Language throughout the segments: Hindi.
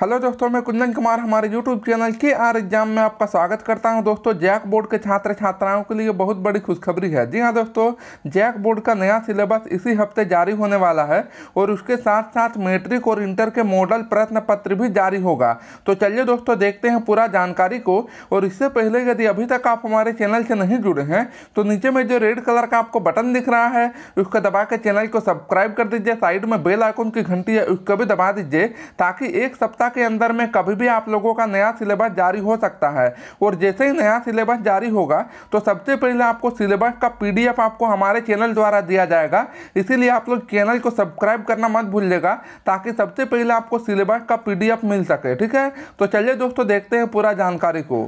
हेलो दोस्तों मैं कुंदन कुमार हमारे यूट्यूब चैनल के आर एग्जाम में आपका स्वागत करता हूं दोस्तों जैक बोर्ड के छात्र छात्राओं के लिए बहुत बड़ी खुशखबरी है जी हां दोस्तों जैक बोर्ड का नया सिलेबस इसी हफ्ते जारी होने वाला है और उसके साथ साथ मैट्रिक और इंटर के मॉडल प्रश्न पत्र भी जारी होगा तो चलिए दोस्तों देखते हैं पूरा जानकारी को और इससे पहले यदि अभी तक आप हमारे चैनल से नहीं जुड़े हैं तो नीचे में जो रेड कलर का आपको बटन दिख रहा है उसको दबा के चैनल को सब्सक्राइब कर दीजिए साइड में बेल आइकन की घंटी है उसको भी दबा दीजिए ताकि एक सप्ताह सप्ताह के अंदर में कभी भी आप लोगों का नया सिलेबस जारी हो सकता है और जैसे ही नया सिलेबस जारी होगा तो सबसे पहले आपको सिलेबस का पी आपको हमारे चैनल द्वारा दिया जाएगा इसीलिए आप लोग चैनल को सब्सक्राइब करना मत भूलिएगा ताकि सबसे पहले आपको सिलेबस का पी मिल सके ठीक है तो चलिए दोस्तों देखते हैं पूरा जानकारी को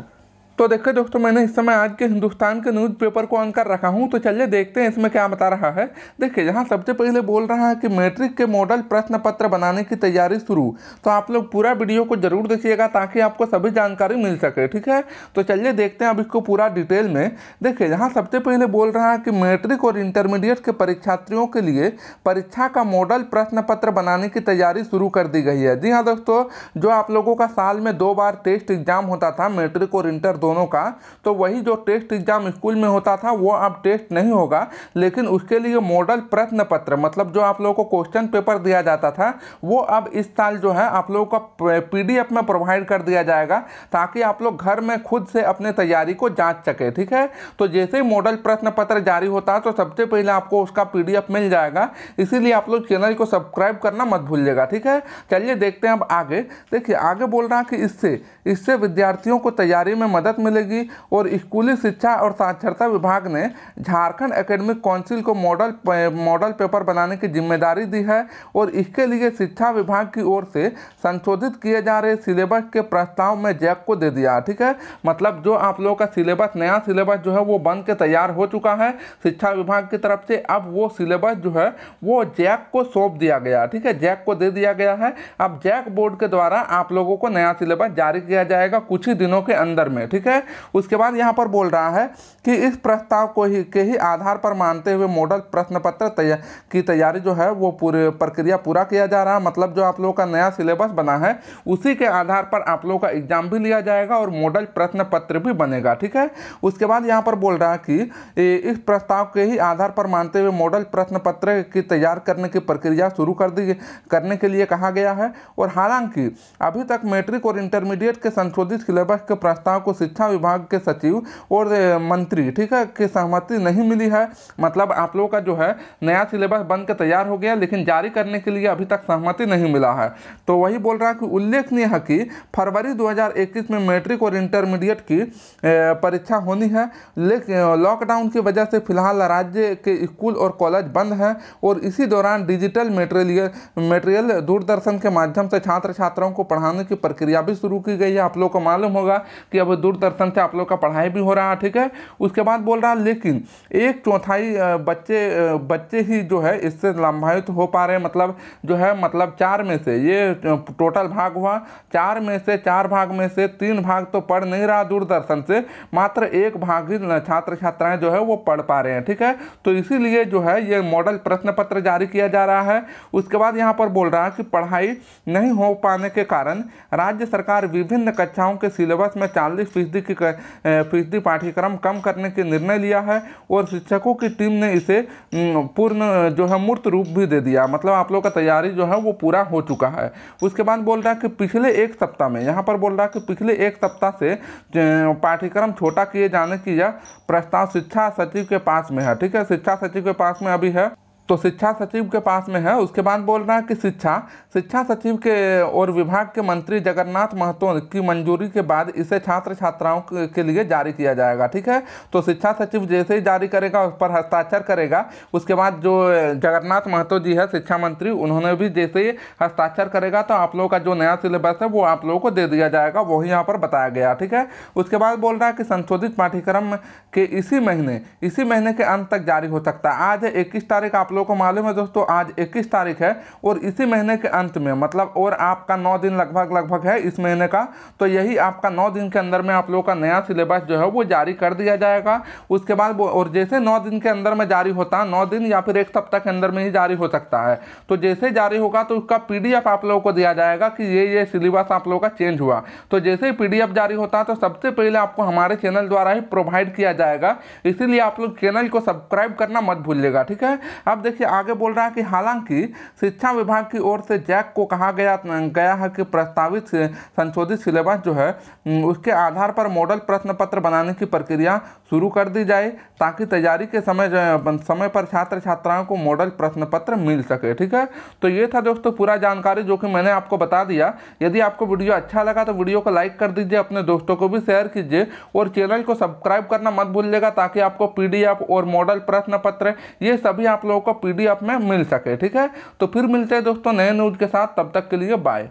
तो देखिए दोस्तों मैंने इस समय आज के हिंदुस्तान के न्यूज़ पेपर को ऑन कर रखा हूँ तो चलिए देखते हैं इसमें क्या बता रहा है देखिए यहाँ सबसे पहले बोल रहा है कि मैट्रिक के मॉडल प्रश्न पत्र बनाने की तैयारी शुरू तो आप लोग पूरा वीडियो को जरूर देखिएगा ताकि आपको सभी जानकारी मिल सके ठीक है तो चलिए देखते हैं अब इसको पूरा डिटेल में देखिए यहाँ सबसे पहले बोल रहा है कि मैट्रिक और इंटरमीडिएट के परीक्षार्थियों के लिए परीक्षा का मॉडल प्रश्न पत्र बनाने की तैयारी शुरू कर दी गई है जी हाँ दोस्तों जो आप लोगों का साल में दो बार टेस्ट एग्जाम होता था मैट्रिक और इंटर दो दोनों का तो वही जो टेस्ट एग्जाम स्कूल में होता था वो अब टेस्ट नहीं होगा लेकिन उसके लिए मॉडल प्रश्न पत्र मतलब जो आप लोगों को क्वेश्चन पेपर दिया जाता था वो अब इस साल जो है आप लोगों का पीडीएफ में प्रोवाइड कर दिया जाएगा ताकि आप लोग घर में खुद से अपने तैयारी को जाँच सके ठीक है तो जैसे ही मॉडल प्रश्न पत्र जारी होता है तो सबसे पहले आपको उसका पीडीएफ मिल जाएगा इसीलिए आप लोग चैनल को सब्सक्राइब करना मत भूलिएगा ठीक है चलिए देखते हैं अब आगे देखिए आगे बोल रहा है कि इससे इससे विद्यार्थियों को तैयारी में मदद मदद मिलेगी और स्कूली शिक्षा और साक्षरता विभाग ने झारखंड एकेडमिक काउंसिल को मॉडल मॉडल पेपर बनाने की जिम्मेदारी दी है और इसके लिए शिक्षा विभाग की ओर से संशोधित किए जा रहे सिलेबस के प्रस्ताव में जैक को दे दिया ठीक है मतलब जो आप लोगों का सिलेबस नया सिलेबस जो है वो बन के तैयार हो चुका है शिक्षा विभाग की तरफ से अब वो सिलेबस जो है वो जैक को सौंप दिया गया ठीक है जैक को दे दिया गया है अब जैक बोर्ड के द्वारा आप लोगों को नया सिलेबस जारी किया जाएगा कुछ ही दिनों के अंदर में ठीक है है उसके बाद यहाँ पर बोल रहा है कि इस प्रस्ताव को ही के ही आधार पर मानते हुए मॉडल प्रश्न पत्र तैयार की तैयारी जो है वो पूरे प्रक्रिया पूरा किया जा रहा है मतलब जो आप लोगों का नया सिलेबस बना है उसी के आधार पर आप लोगों का एग्जाम भी लिया जाएगा और मॉडल प्रश्न पत्र भी बनेगा ठीक है उसके बाद यहाँ पर बोल रहा है कि इस प्रस्ताव के ही आधार पर मानते हुए मॉडल प्रश्न पत्र की तैयार करने की प्रक्रिया शुरू कर दी करने के लिए कहा गया है और हालांकि अभी तक मैट्रिक और इंटरमीडिएट के संशोधित सिलेबस के प्रस्ताव को शिक्षा विभाग के सचिव और मंत्री ठीक है की सहमति नहीं मिली है मतलब आप लोगों का जो है नया सिलेबस के तैयार हो गया लेकिन जारी करने के लिए अभी तक सहमति नहीं मिला है तो वही बोल रहा है कि उल्लेखनीय है कि फरवरी 2021 में मैट्रिक और इंटरमीडिएट की परीक्षा होनी है लेकिन लॉकडाउन की वजह से फिलहाल राज्य के स्कूल और कॉलेज बंद हैं और इसी दौरान डिजिटल मेटेरियल मेटेरियल दूरदर्शन के माध्यम से छात्र छात्राओं को पढ़ाने की प्रक्रिया भी शुरू की गई है आप लोग को मालूम होगा कि अब दूर बहुत दर्शन से आप लोग का पढ़ाई भी हो रहा है ठीक है उसके बाद बोल रहा है लेकिन एक चौथाई बच्चे बच्चे ही जो है इससे लाभान्वित हो पा रहे हैं मतलब जो है मतलब चार में से ये टोटल भाग हुआ चार में से चार भाग में से तीन भाग तो पढ़ नहीं रहा दूरदर्शन से मात्र एक भाग ही छात्र छात्राएं जो है वो पढ़ पा रहे हैं ठीक है तो इसीलिए जो है ये मॉडल प्रश्न पत्र जारी किया जा रहा है उसके बाद यहाँ पर बोल रहा है कि पढ़ाई नहीं हो पाने के कारण राज्य सरकार विभिन्न कक्षाओं के सिलेबस में चालीस फीसदी की फीसदी पाठ्यक्रम कम करने के निर्णय लिया है और शिक्षकों की टीम ने इसे पूर्ण जो है मूर्त रूप भी दे दिया मतलब आप लोग का तैयारी जो है वो पूरा हो चुका है उसके बाद बोल रहा है कि पिछले एक सप्ताह में यहाँ पर बोल रहा है कि पिछले एक सप्ताह से पाठ्यक्रम छोटा किए जाने की यह प्रस्ताव शिक्षा सचिव के पास में है ठीक है शिक्षा सचिव के पास में अभी है तो शिक्षा सचिव के पास में है उसके बाद बोल रहा है कि शिक्षा शिक्षा सचिव के और विभाग के मंत्री जगन्नाथ महतो की मंजूरी के बाद इसे छात्र छात्राओं के लिए जारी किया जाएगा ठीक है तो शिक्षा सचिव जैसे ही जारी करेगा उस पर हस्ताक्षर करेगा उसके बाद जो जगन्नाथ महतो जी है शिक्षा मंत्री उन्होंने भी जैसे ही हस्ताक्षर करेगा तो आप लोगों का जो नया सिलेबस है वो आप लोगों को दे दिया जाएगा वही यहाँ पर बताया गया ठीक है उसके बाद बोल रहा है कि संशोधित पाठ्यक्रम के इसी महीने इसी महीने के अंत तक जारी हो सकता है आज इक्कीस तारीख आप लोग लोग को मालूम है दोस्तों आज 21 तारीख है और इसी महीने के अंत में मतलब और आपका नौ दिन लगभग लगभग है इस महीने का तो यही आपका नौ दिन के अंदर में आप लोगों का नया सिलेबस जो है वो जारी कर दिया जाएगा उसके बाद वो और जैसे नौ दिन के अंदर में जारी होता है नौ दिन या फिर एक सप्ताह के अंदर में ही जारी हो सकता है तो जैसे जारी होगा तो उसका पी आप लोगों को दिया जाएगा कि ये ये सिलेबस आप लोगों का चेंज हुआ तो जैसे ही पी जारी होता तो सबसे पहले आपको हमारे चैनल द्वारा ही प्रोवाइड किया जाएगा इसीलिए आप लोग चैनल को सब्सक्राइब करना मत भूलिएगा ठीक है अब देखिए आगे बोल रहा है कि हालांकि शिक्षा विभाग की ओर से जैक को कहा गया गया है कि प्रस्तावित संशोधित सिलेबस जो है उसके आधार पर मॉडल प्रश्न पत्र बनाने की प्रक्रिया शुरू कर दी जाए ताकि तैयारी के समय समय पर छात्र छात्राओं को मॉडल प्रश्न पत्र मिल सके ठीक है तो ये था दोस्तों पूरा जानकारी जो कि मैंने आपको बता दिया यदि आपको वीडियो अच्छा लगा तो वीडियो को लाइक कर दीजिए अपने दोस्तों को भी शेयर कीजिए और चैनल को सब्सक्राइब करना मत भूलिएगा ताकि आपको पीडीएफ और मॉडल प्रश्न पत्र ये सभी आप लोगों को पीडीएफ में मिल सके ठीक है तो फिर मिलते हैं दोस्तों नए न्यूज के साथ तब तक के लिए बाय